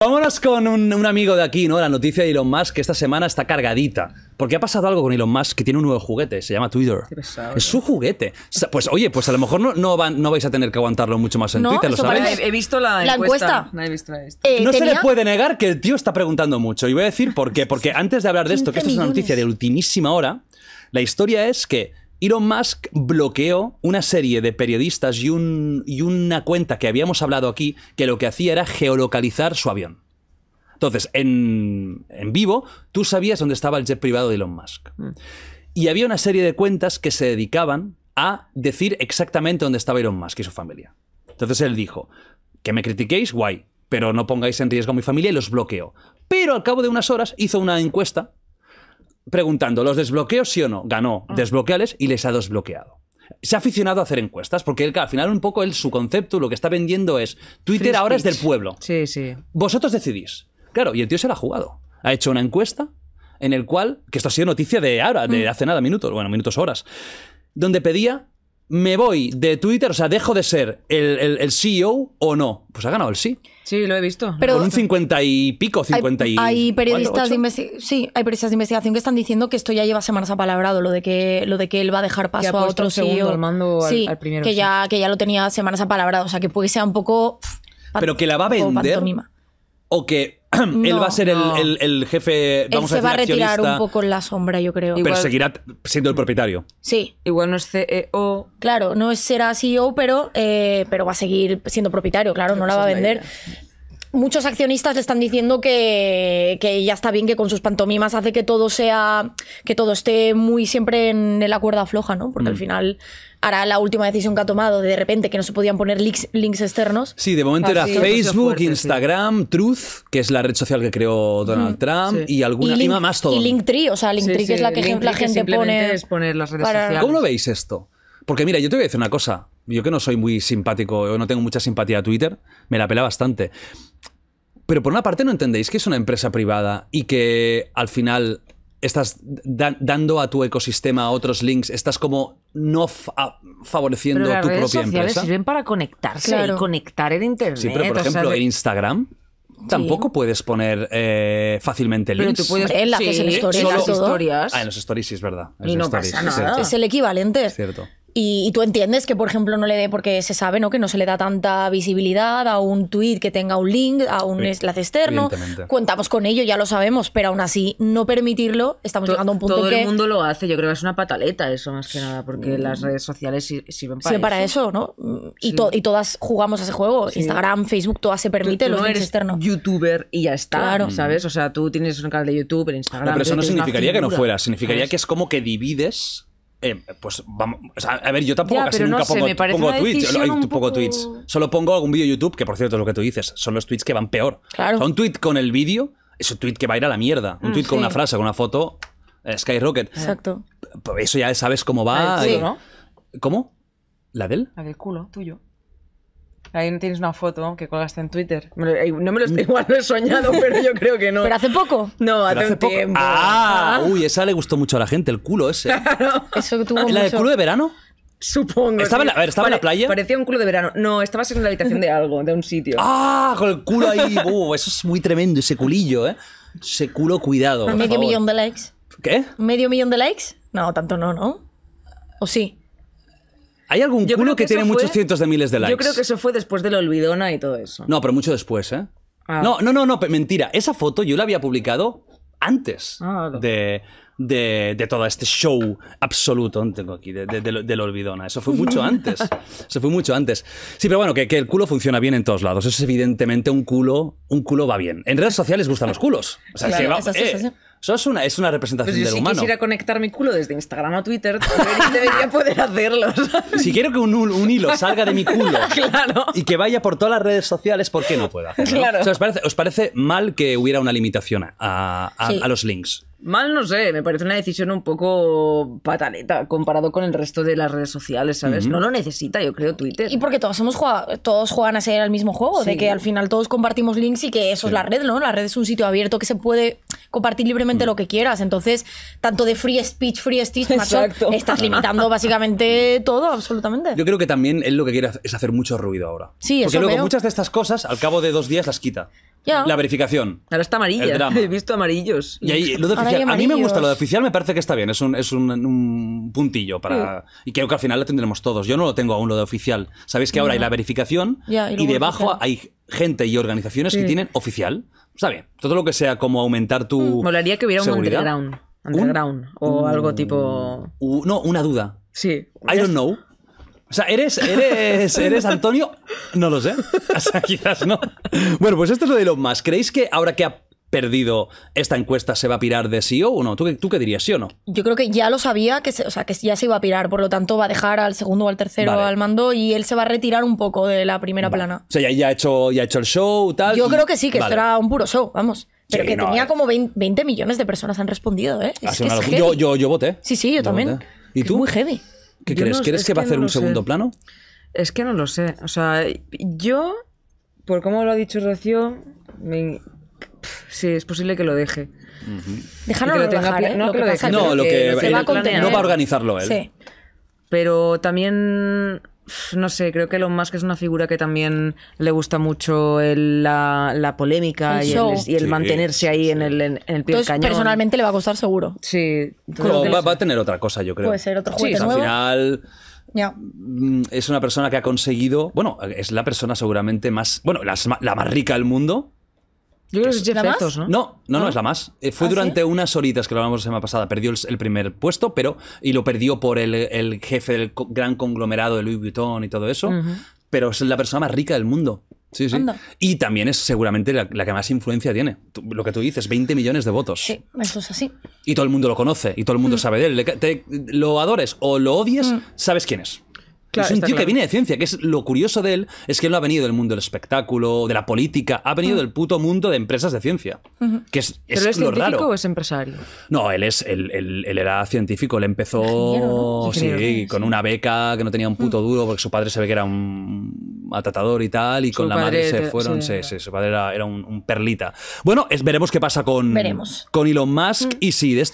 Vámonos con un, amigo de aquí, ¿no? La noticia de Elon Musk que esta semana está cargadita. Porque ha pasado algo con Elon Musk que tiene un nuevo juguete, se llama Twitter. es su juguete. Pues oye, pues a lo mejor no, vais a tener que aguantarlo mucho más en Twitter, ¿lo he visto la, encuesta. Eh, no, se le puede negar que el tío está preguntando mucho. Y voy a decir por qué. Porque antes de hablar de esto, que esto es una noticia de ultimísima hora, la historia es que Elon Musk bloqueó una serie de periodistas y, una cuenta que habíamos hablado aquí que lo que hacía era geolocalizar su avión. Entonces, en, vivo, tú sabías dónde estaba el jet privado de Elon Musk. Mm. Y había una serie de cuentas que se dedicaban a decir exactamente dónde estaba Elon Musk y su familia. Entonces él dijo, que me critiquéis, guay, pero no pongáis en riesgo a mi familia y los bloqueo. Pero al cabo de unas horas hizo una encuesta preguntando, ¿los desbloqueos sí o no? Ganó, mm. desbloqueales y les ha desbloqueado. Se ha aficionado a hacer encuestas porque él, al final, un poco él, su concepto, lo que está vendiendo es Twitter ahora es del pueblo. Sí, sí. Vosotros decidís. Claro, y el tío se la ha jugado. Ha hecho una encuesta en el cual, que esto ha sido noticia de ahora, de mm. hace nada, minutos, bueno, minutos, horas, donde pedía ¿me voy de Twitter? O sea, ¿dejo de ser el, el, CEO o no? Pues ha ganado el sí. Sí, lo he visto. Pero con un cincuenta y pico, cincuenta y. Hay periodistas, sí, hay periodistas de investigación que están diciendo que esto ya lleva semanas apalabrado, lo de que, lo de que él va a dejar paso a otro segundo e al mando al, primero, Que, ya, que ya lo tenía semanas apalabrado. O sea, que puede ser sea un poco. Pero que la va a vender. O que él va a ser el, el, jefe. Vamos él se va a retirar un poco en la sombra, yo creo. Pero seguirá siendo el propietario. Sí. Igual no es CEO. Claro, no será CEO, pero, eh, pero va a seguir siendo propietario, claro, no la va a vender muchos accionistas le están diciendo que, ya está bien que con sus pantomimas hace que todo sea que todo esté muy siempre en la cuerda floja no porque al mm. final hará la última decisión que ha tomado de, repente que no se podían poner links, externos sí de momento era ah, Facebook Instagram Truth que es la red social que creó Donald mm, Trump y alguna y, más todo y Linktree o sea Linktree que es la que la gente pone cómo lo veis esto porque mira yo te voy a decir una cosa yo que no soy muy simpático, o no tengo mucha simpatía a Twitter, me la pela bastante. Pero por una parte no entendéis que es una empresa privada y que al final estás dando a tu ecosistema otros links, estás como no fa favoreciendo pero las tu redes propia sociales empresa. sirven para conectarse y conectar en internet. Sí, pero por ejemplo, en Instagram Tampoco puedes poner eh, fácilmente links. Pero tú puedes en, las historias. Ah, en los stories sí es verdad. Es y no pasa nada. Es, es el equivalente. Es cierto. Y, tú entiendes que, por ejemplo, no le dé, porque se sabe ¿no? que no se le da tanta visibilidad a un tweet que tenga un link, a un enlace externo. Contamos con ello, ya lo sabemos, pero aún así, no permitirlo, estamos llegando a un punto que. Todo el mundo lo hace, yo creo que es una pataleta eso, más que nada, porque mm. las redes sociales sirven para eso. para eso, ¿no? Y, y, todas jugamos a ese juego. Instagram, Facebook, todas se permite lo los no youtuber y ya está, ¿sabes? O sea, tú tienes un canal de YouTube, Instagram. pero eso no significaría que no fuera, significaría que es como que divides eh, pues vamos. a ver, yo tampoco casi nunca pongo, tweets. poco... Solo pongo algún vídeo YouTube, que por cierto es lo que tú dices. Son los tweets que van peor. Claro. un tweet con el vídeo es un tweet que va a ir a la mierda. Un mm, tweet con una frase, con una foto. Eh, Skyrocket. Exacto. Pues eso ya sabes cómo va. ¿Cómo? ¿La del? La del culo, tuyo. Ahí tienes una foto que colgaste en Twitter. Eh, no me lo estoy, igual no soñado, pero yo creo que no. ¿Pero hace poco? No, hace, un tiempo. Ah, ah, uy, esa le gustó mucho a la gente, el culo ese. ¿La del culo de verano? Supongo. ¿Estaba, en la, a ver, ¿estaba en la playa? Parecía un culo de verano. No, estabas en la habitación de algo, de un sitio. ¡Ah! Con el culo ahí. eso es muy tremendo, ese culillo, ¿eh? Ese culo, cuidado. ¿Medio millón de likes? ¿Qué? ¿Medio millón de likes? No, tanto no, ¿no? ¿O sí? Hay algún culo que, tiene muchos cientos de miles de likes. Yo creo que eso fue después de la olvidona y todo eso. No, pero mucho después, ¿eh? Ah. No, no, no, no, mentira. Esa foto yo la había publicado antes ah, de, de, todo este show absoluto tengo aquí, de, la olvidona. Eso fue mucho antes. Eso fue mucho antes. Sí, pero bueno, que, el culo funciona bien en todos lados. Eso es evidentemente un culo, un culo va bien. En redes sociales gustan los culos. O sea, eso es una, es una representación pues del humano. Si quisiera conectar mi culo desde Instagram a Twitter, debería poder hacerlo. Si quiero que un, hilo salga de mi culo y que vaya por todas las redes sociales, ¿por qué no puedo hacerlo? ¿os, parece, mal que hubiera una limitación a, los links? Mal no sé, me parece una decisión un poco pataleta comparado con el resto de las redes sociales, ¿sabes? No lo necesita, yo creo, Twitter. Y porque todos hemos jugado, todos juegan a ser el mismo juego, de que al final todos compartimos links y que eso es la red, ¿no? La red es un sitio abierto que se puede compartir libremente mm. lo que quieras. Entonces, tanto de free speech, free speech, estás limitando básicamente todo, absolutamente. Yo creo que también él lo que quiere es hacer mucho ruido ahora. Sí, Porque luego muchas de estas cosas, al cabo de dos días, las quita. La verificación. Ahora está amarilla. He visto amarillos. Y A mí me gusta lo de oficial, me parece que está bien. Es un, puntillo para. Y creo que al final lo tendremos todos. Yo no lo tengo aún lo de oficial. Sabéis que ahora hay la verificación y, debajo hay gente y organizaciones que tienen oficial. Está Todo lo que sea como aumentar tu. Mm, molaría que hubiera un underground. Underground. O algo tipo. no, una duda. Sí. I don't know. O sea, ¿eres, eres, eres Antonio? No lo sé. O sea, quizás no. Bueno, pues esto es lo de los más. ¿Creéis que ahora que ha perdido esta encuesta se va a pirar de sí o no? ¿Tú, ¿Tú, qué dirías, sí o no? Yo creo que ya lo sabía, que o sea, que ya se iba a pirar, por lo tanto va a dejar al segundo o al tercero al mando y él se va a retirar un poco de la primera plana. O sea, ya, ha hecho, ya ha hecho el show, tal. Yo creo que sí, que esto era un puro show, vamos. Pero que tenía eh. como 20 millones de personas han respondido, ¿eh? Ah, yo, yo, voté. Sí, sí, yo, también. ¿Y tú? muy heavy. ¿Qué crees? ¿Crees que, va a hacer un segundo plano? Es que no lo sé. O sea, yo, por cómo lo ha dicho Rocío, sí, es posible que lo deje. Uh lo dejar, ¿eh? No, lo que, no, va a no va a organizarlo él. Sí. Pero también no sé, creo que Elon Musk es una figura que también le gusta mucho la, polémica y, el, mantenerse ahí en, el, en el pie Entonces, cañón. Personalmente le va a costar seguro. Sí. va, a tener otra cosa, yo creo. Puede ser otro juego. Sí, al final. Mm, es una persona que ha conseguido. Bueno, es la persona seguramente más. Bueno, la más rica del mundo yo ¿no? No, no, no, es la más. Eh, fue ¿Ah, durante unas horitas que lo hablamos la semana pasada. Perdió el, primer puesto, pero. Y lo perdió por el, jefe del gran conglomerado de Louis Vuitton y todo eso. Pero es la persona más rica del mundo. Sí, sí. Y también es seguramente la, que más influencia tiene. lo que tú dices, 20 millones de votos. Sí, eso es así. Y todo el mundo lo conoce, y todo el mundo mm. sabe de él. lo adores o lo odies, mm. sabes quién es es un tío que viene de ciencia, que es lo curioso de él, es que él no ha venido del mundo del espectáculo, de la política, ha venido mm. del puto mundo de empresas de ciencia. que es, es ¿Pero es científico o es empresario? No, él es, él, era científico, él empezó con una beca que no tenía un puto mm. duro, porque su padre se ve que era un atatador y tal, y con la madre se fueron, sí, sí, su padre era, un, perlita. Bueno, veremos qué pasa con, con Elon Musk mm. y si de esto